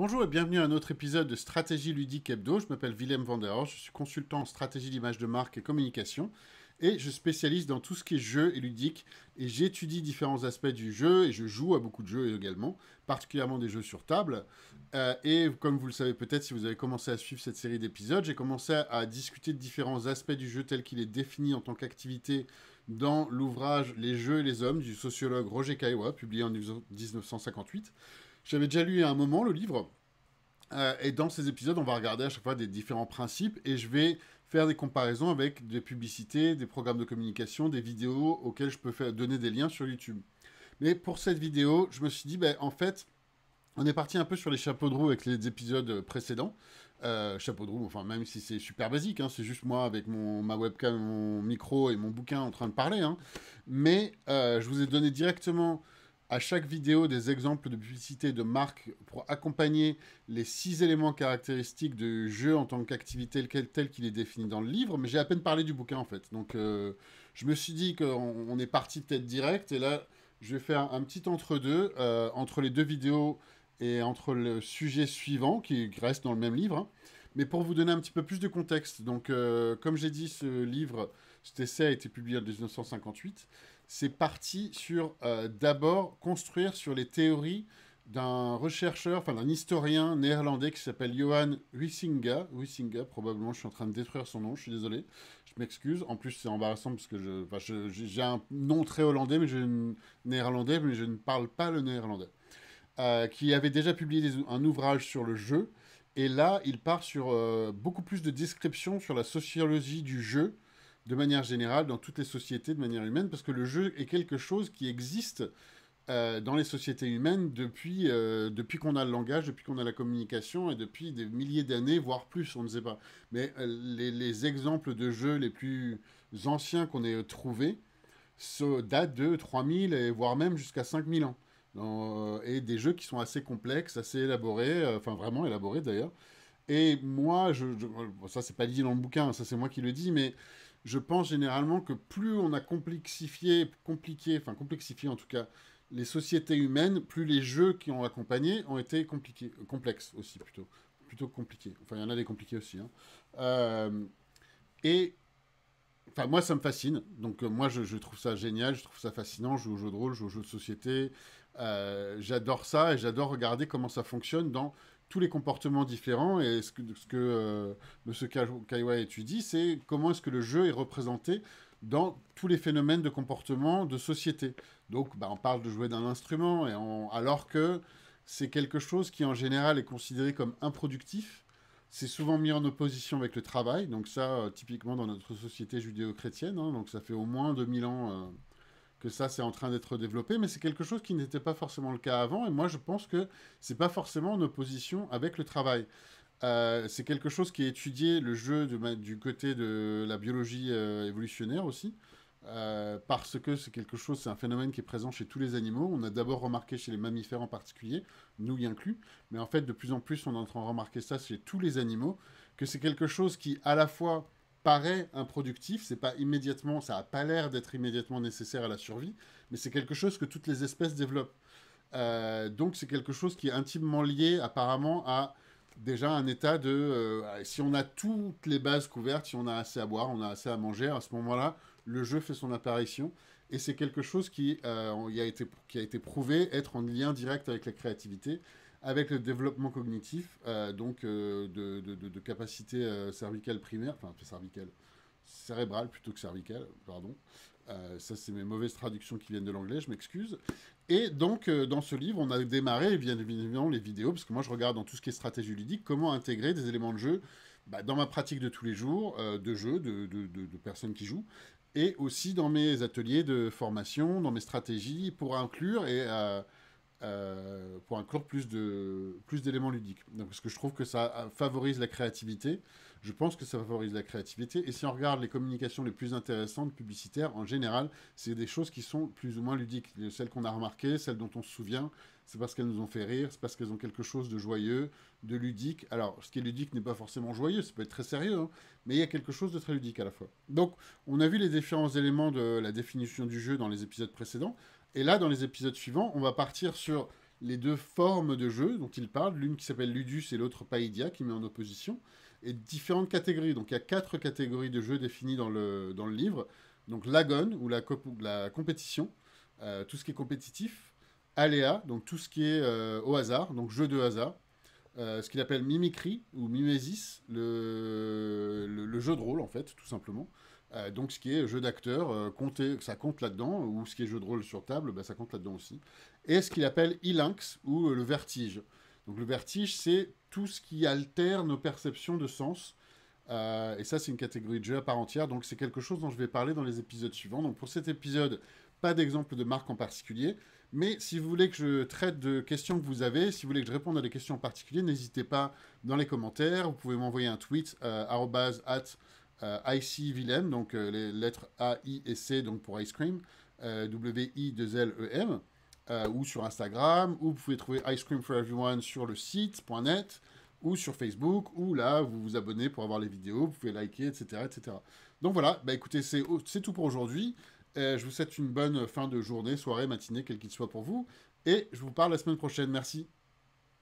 Bonjour et bienvenue à un autre épisode de Stratégie ludique hebdo. Je m'appelle Willem van der je suis consultant en stratégie d'image de marque et communication et je spécialise dans tout ce qui est jeu et ludique et j'étudie différents aspects du jeu et je joue à beaucoup de jeux également, particulièrement des jeux sur table. Euh, et comme vous le savez peut-être si vous avez commencé à suivre cette série d'épisodes, j'ai commencé à, à discuter de différents aspects du jeu tel qu'il est défini en tant qu'activité dans l'ouvrage Les jeux et les hommes du sociologue Roger Caillois, publié en 1958. J'avais déjà lu à un moment le livre. Euh, et dans ces épisodes, on va regarder à chaque fois des différents principes et je vais faire des comparaisons avec des publicités, des programmes de communication, des vidéos auxquelles je peux donner des liens sur YouTube. Mais pour cette vidéo, je me suis dit, ben, en fait, on est parti un peu sur les chapeaux de roue avec les épisodes précédents. Euh, chapeau de roue, enfin, même si c'est super basique, hein, c'est juste moi avec mon, ma webcam, mon micro et mon bouquin en train de parler. Hein. Mais euh, je vous ai donné directement à chaque vidéo des exemples de publicité de marque pour accompagner les six éléments caractéristiques du jeu en tant qu'activité tel qu'il est défini dans le livre, mais j'ai à peine parlé du bouquin en fait. Donc euh, je me suis dit qu'on est parti peut-être direct, et là je vais faire un petit entre-deux euh, entre les deux vidéos et entre le sujet suivant qui reste dans le même livre. Hein. Mais pour vous donner un petit peu plus de contexte, donc euh, comme j'ai dit, ce livre, cet essai a été publié en 1958. C'est parti sur euh, d'abord construire sur les théories d'un chercheur, enfin d'un historien néerlandais qui s'appelle Johan Huizinga. Huizinga, probablement, je suis en train de détruire son nom, je suis désolé, je m'excuse. En plus, c'est embarrassant parce que je, j'ai un nom très hollandais, mais néerlandais, mais je ne parle pas le néerlandais. Euh, qui avait déjà publié un ouvrage sur le jeu et là, il part sur euh, beaucoup plus de descriptions sur la sociologie du jeu, de manière générale, dans toutes les sociétés, de manière humaine, parce que le jeu est quelque chose qui existe euh, dans les sociétés humaines depuis, euh, depuis qu'on a le langage, depuis qu'on a la communication, et depuis des milliers d'années, voire plus, on ne sait pas. Mais les, exemples de jeux les plus anciens qu'on ait trouvés datent de 3000, et voire même jusqu'à 5000 ans. Euh, et des jeux qui sont assez complexes, assez élaborés, euh, enfin vraiment élaborés d'ailleurs. Et moi, je, ça c'est pas dit dans le bouquin, ça c'est moi qui le dis, mais je pense généralement que plus on a complexifié, compliqué, enfin complexifié en tout cas, les sociétés humaines, plus les jeux qui ont accompagné ont été compliqués, euh, complexes aussi plutôt, plutôt compliqués. Enfin, il y en a des compliqués aussi. Hein. et Enfin, moi, ça me fascine. Donc, moi, je, je, trouve ça génial, je trouve ça fascinant. Je joue aux jeux de rôle, je joue aux jeux de société. Euh, j'adore ça et j'adore regarder comment ça fonctionne dans tous les comportements différents. Et ce que, ce que euh, M. Kaiwa étudie, c'est comment est-ce que le jeu est représenté dans tous les phénomènes de comportement de société. Donc, bah, on parle de jouer d'un instrument, et alors que c'est quelque chose qui, en général, est considéré comme improductif. C'est souvent mis en opposition avec le travail. Donc ça, euh, typiquement dans notre société judéo-chrétienne. Hein, donc ça fait au moins 2000 ans que ça c'est en train d'être développé, mais c'est quelque chose qui n'était pas forcément le cas avant. Et moi je pense que c'est pas forcément en opposition avec le travail. Euh, c'est quelque chose qui est étudié, le jeu du, côté de la biologie euh, évolutionnaire aussi, euh, parce que c'est quelque chose, c'est un phénomène qui est présent chez tous les animaux. On a d'abord remarqué chez les mammifères en particulier, nous y inclus, mais en fait de plus en plus on est en train de remarquer ça chez tous les animaux, que c'est quelque chose qui à la fois paraît improductif, c'est pas immédiatement, ça a pas l'air d'être immédiatement nécessaire à la survie, mais c'est quelque chose que toutes les espèces développent. Euh, donc c'est quelque chose qui est intimement lié apparemment à déjà un état de euh, si on a toutes les bases couvertes, si on a assez à boire, on a assez à manger, à ce moment-là, le jeu fait son apparition et c'est quelque chose qui, euh, a été, qui a été prouvé être en lien direct avec la créativité avec le développement cognitif, euh, donc euh, de, de, capacité euh, cervicale primaire, enfin cervicale, cérébrale plutôt que cervicale, pardon. ça, c'est mes mauvaises traductions qui viennent de l'anglais, je m'excuse. Et donc, dans ce livre, on a démarré, bien évidemment, les vidéos, parce que moi, je regarde dans tout ce qui est stratégie ludique, comment intégrer des éléments de jeu bah, dans ma pratique de tous les jours, de jeu, de, de personnes qui jouent, et aussi dans mes ateliers de formation, dans mes stratégies, pour inclure et euh, pour inclure plus plus d'éléments ludiques. parce que je trouve que ça favorise la créativité je pense que ça favorise la créativité. Et si on regarde les communications les plus intéressantes, publicitaires, en général, c'est des choses qui sont plus ou moins ludiques. Celles qu'on a remarquées, celles dont on se souvient, c'est parce qu'elles nous ont fait rire, c'est parce qu'elles ont quelque chose de joyeux, de ludique. Alors, ce qui est ludique n'est pas forcément joyeux, ça peut être très sérieux, hein, mais il y a quelque chose de très ludique à la fois. Donc, on a vu les différents éléments de la définition du jeu dans les épisodes précédents, et là, dans les épisodes suivants, on va partir sur les deux formes de jeu dont il parle, l'une qui s'appelle Ludus et l'autre Païdia, qui met en opposition et différentes catégories. Donc il y a quatre catégories de jeux définies dans le, dans le livre. Donc l'agon ou la, la compétition, euh, tout ce qui est compétitif, aléa, donc tout ce qui est euh, au hasard, donc jeu de hasard, euh, ce qu'il appelle mimicry ou mimesis, le, le, jeu de rôle en fait, tout simplement. donc ce qui est jeu d'acteur, ça compte là-dedans, ou ce qui est jeu de rôle sur table, bah, ça compte là-dedans aussi. Et ce qu'il appelle ilinx ou le vertige. Donc le vertige, c'est tout ce qui altère nos perceptions de sens. Euh, et ça, c'est une catégorie de jeu à part entière. Donc c'est quelque chose dont je vais parler dans les épisodes suivants. Donc pour cet épisode, pas d'exemple de marque en particulier. Mais si vous voulez que je traite de questions que vous avez, si vous voulez que je réponde à des questions en particulier, n'hésitez pas dans les commentaires. Vous pouvez m'envoyer un tweet, euh, at euh, donc euh, les lettres A, I et C, donc pour ice cream, W-I-2-L-E-M. Euh, ou sur Instagram, ou vous pouvez trouver Ice Cream for Everyone sur le site.net, ou sur Facebook, ou là, vous vous abonnez pour avoir les vidéos, vous pouvez liker, etc. etc. Donc voilà, bah écoutez, c'est tout pour aujourd'hui. Euh, je vous souhaite une bonne fin de journée, soirée, matinée, quelle qu'il soit pour vous. Et je vous parle la semaine prochaine. Merci.